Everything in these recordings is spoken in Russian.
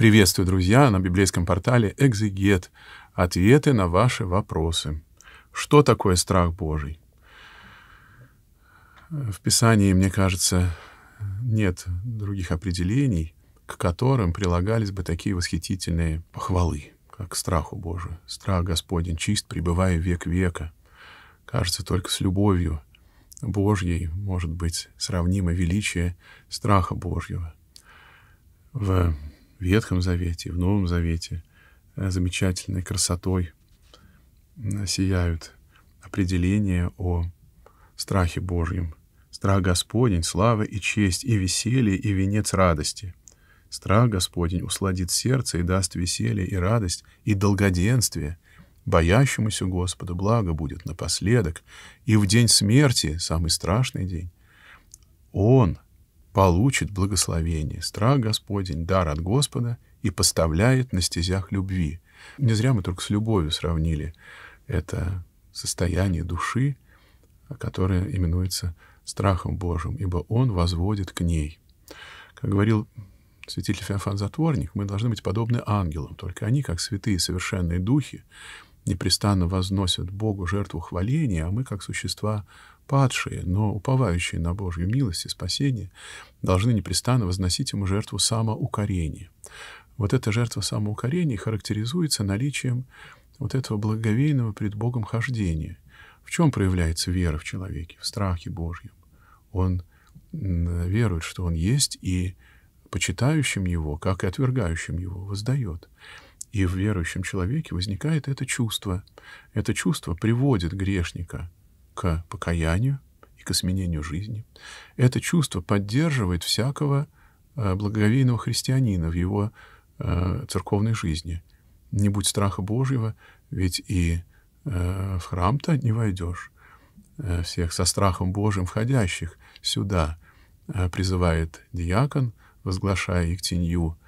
Приветствую, друзья, на библейском портале «Экзегет». Ответы на ваши вопросы. Что такое страх Божий? В Писании, мне кажется, нет других определений, к которым прилагались бы такие восхитительные похвалы, как страху Божию. Страх Господень чист, пребывая век века. Кажется, только с любовью Божьей может быть сравнимо величие страха Божьего. В в Ветхом Завете, в Новом Завете э, замечательной красотой сияют определения о страхе Божьем. Страх Господень, слава и честь, и веселье, и венец радости. Страх Господень усладит сердце и даст веселье и радость, и долгоденствие. Боящемуся Господа благо будет напоследок, и в день смерти, самый страшный день, Он — получит благословение, страх Господень, дар от Господа и поставляет на стезях любви. Не зря мы только с любовью сравнили это состояние души, которое именуется страхом Божьим, ибо Он возводит к ней. Как говорил святитель Феофан Затворник, мы должны быть подобны ангелам, только они, как святые совершенные духи, непрестанно возносят Богу жертву хваления, а мы, как существа Падшие, но уповающие на Божью милость и спасение, должны непрестанно возносить ему жертву самоукорения. Вот эта жертва самоукорения характеризуется наличием вот этого благовейного пред Богом хождения. В чем проявляется вера в человеке? В страхе Божьем. Он верует, что он есть, и почитающим его, как и отвергающим его, воздает. И в верующем человеке возникает это чувство. Это чувство приводит грешника к покаянию и к изменению жизни. Это чувство поддерживает всякого э, благоговейного христианина в его э, церковной жизни. Не будь страха Божьего, ведь и э, в храм-то не войдешь. Всех со страхом Божьим входящих сюда призывает диакон, возглашая их тенью,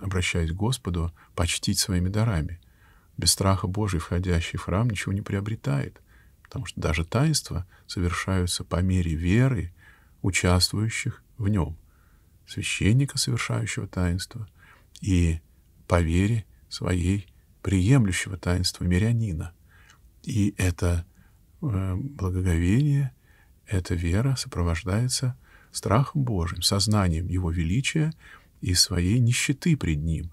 обращаясь к Господу, почтить своими дарами. Без страха Божий, входящий в храм, ничего не приобретает потому что даже таинства совершаются по мере веры участвующих в нем, священника, совершающего таинство, и по вере своей приемлющего таинства мирянина. И это э, благоговение, эта вера сопровождается страхом Божьим, сознанием Его величия и своей нищеты пред Ним.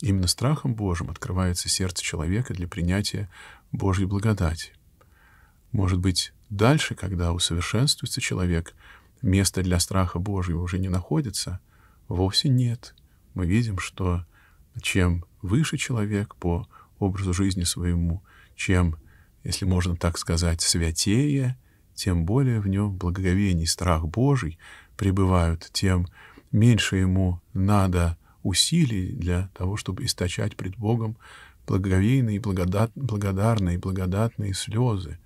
Именно страхом Божьим открывается сердце человека для принятия Божьей благодати. Может быть, дальше, когда усовершенствуется человек, места для страха Божьего уже не находится? Вовсе нет. Мы видим, что чем выше человек по образу жизни своему, чем, если можно так сказать, святее, тем более в нем благоговение и страх Божий пребывают, тем меньше ему надо усилий для того, чтобы источать пред Богом благоговейные, благодат, благодарные, благодатные слезы,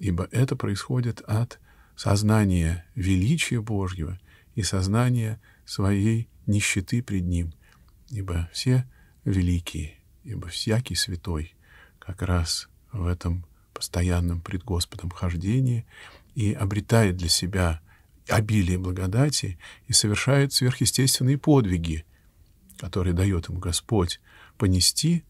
ибо это происходит от сознания величия Божьего и сознания своей нищеты пред Ним, ибо все великие, ибо всякий святой как раз в этом постоянном пред Господом хождении и обретает для себя обилие благодати и совершает сверхъестественные подвиги, которые дает ему Господь понести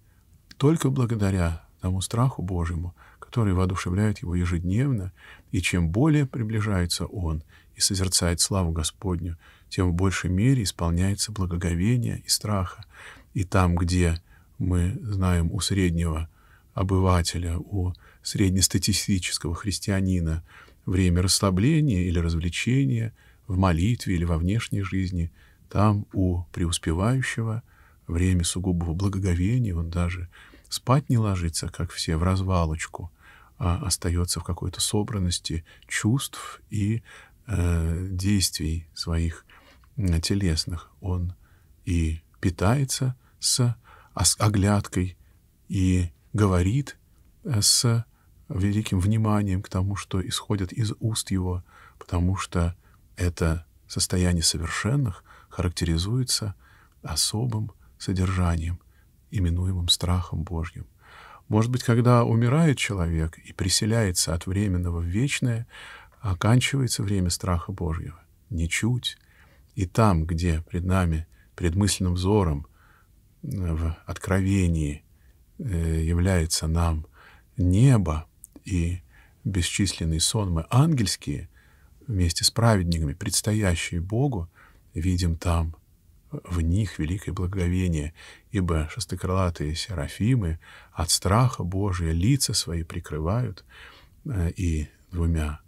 только благодаря тому страху Божьему, которые воодушевляют его ежедневно, и чем более приближается он и созерцает славу Господню, тем в большей мере исполняется благоговение и страха. И там, где мы знаем у среднего обывателя, у среднестатистического христианина время расслабления или развлечения в молитве или во внешней жизни, там у преуспевающего время сугубого благоговения, он даже спать не ложится, как все, в развалочку, а остается в какой-то собранности чувств и э, действий своих телесных. Он и питается с оглядкой, и говорит э, с великим вниманием к тому, что исходит из уст его, потому что это состояние совершенных характеризуется особым содержанием, именуемым страхом Божьим. Может быть, когда умирает человек и переселяется от временного в вечное, оканчивается время страха Божьего? Ничуть. И там, где пред нами, предмысленным взором, э, в откровении э, является нам небо и бесчисленные сонмы ангельские, вместе с праведниками, предстоящие Богу, видим там в них великое благовение, ибо шестокрылатые серафимы от страха Божия лица свои прикрывают, э, и двумя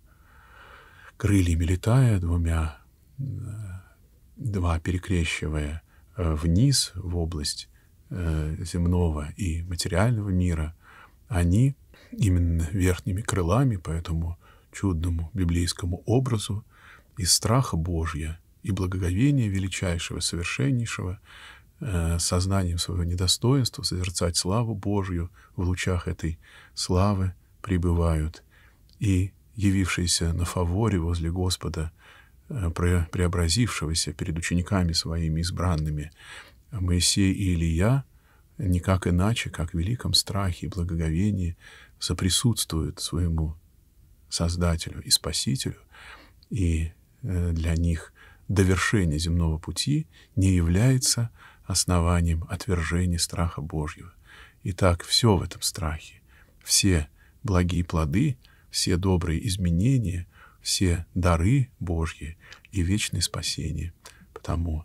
крыльями летая, двумя э, два перекрещивая э, вниз в область земного и материального мира, они именно верхними крылами по этому чудному библейскому образу из страха Божия и благоговение величайшего, совершеннейшего, э, сознанием своего недостоинства, созерцать славу Божью, в лучах этой славы пребывают, и явившиеся на фаворе возле Господа, э, преобразившегося перед учениками своими избранными, Моисей и Илья, никак иначе, как в великом страхе и благоговении, соприсутствуют своему Создателю и Спасителю, и э, для них довершение земного пути не является основанием отвержения страха Божьего. Итак, все в этом страхе, все благие плоды, все добрые изменения, все дары Божьи и вечное спасение. Потому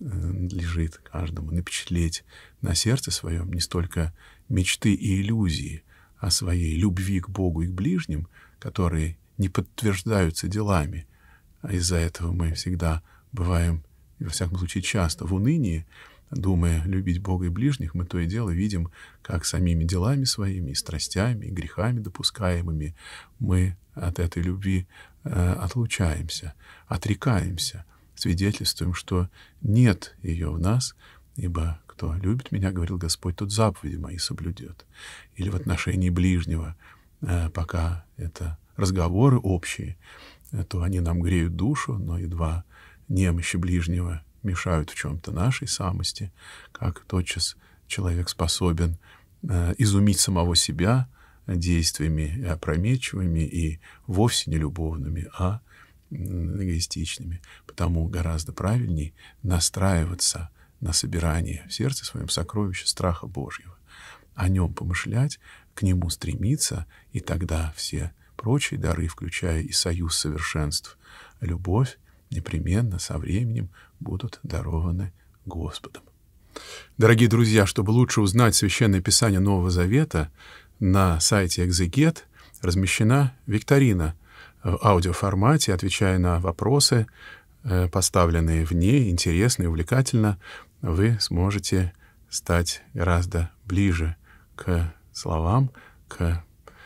э, лежит каждому напечатлеть на сердце своем не столько мечты и иллюзии о а своей любви к Богу и к ближним, которые не подтверждаются делами, а из-за этого мы всегда бываем, во всяком случае часто, в унынии, думая любить Бога и ближних, мы то и дело видим, как самими делами своими, и страстями, и грехами допускаемыми мы от этой любви э, отлучаемся, отрекаемся, свидетельствуем, что нет ее в нас, ибо кто любит меня, говорил Господь, тот заповеди мои соблюдет. Или в отношении ближнего, э, пока это разговоры общие, то они нам греют душу, но едва немощи ближнего мешают в чем-то нашей самости, как тотчас человек способен э, изумить самого себя действиями и опрометчивыми и вовсе не любовными, а эгоистичными. Потому гораздо правильней настраиваться на собирание в сердце своем сокровища страха Божьего, о нем помышлять, к нему стремиться, и тогда все Прочие дары, включая и союз совершенств, любовь, непременно со временем будут дарованы Господом. Дорогие друзья, чтобы лучше узнать Священное Писание Нового Завета, на сайте «Экзегет» размещена викторина в аудиоформате, отвечая на вопросы, э, поставленные в ней, интересно и увлекательно, вы сможете стать гораздо ближе к словам, к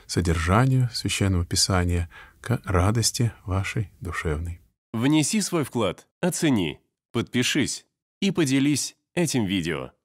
содержанию Священного Писания, к радости вашей душевной. Внеси свой вклад, оцени, подпишись и поделись этим видео.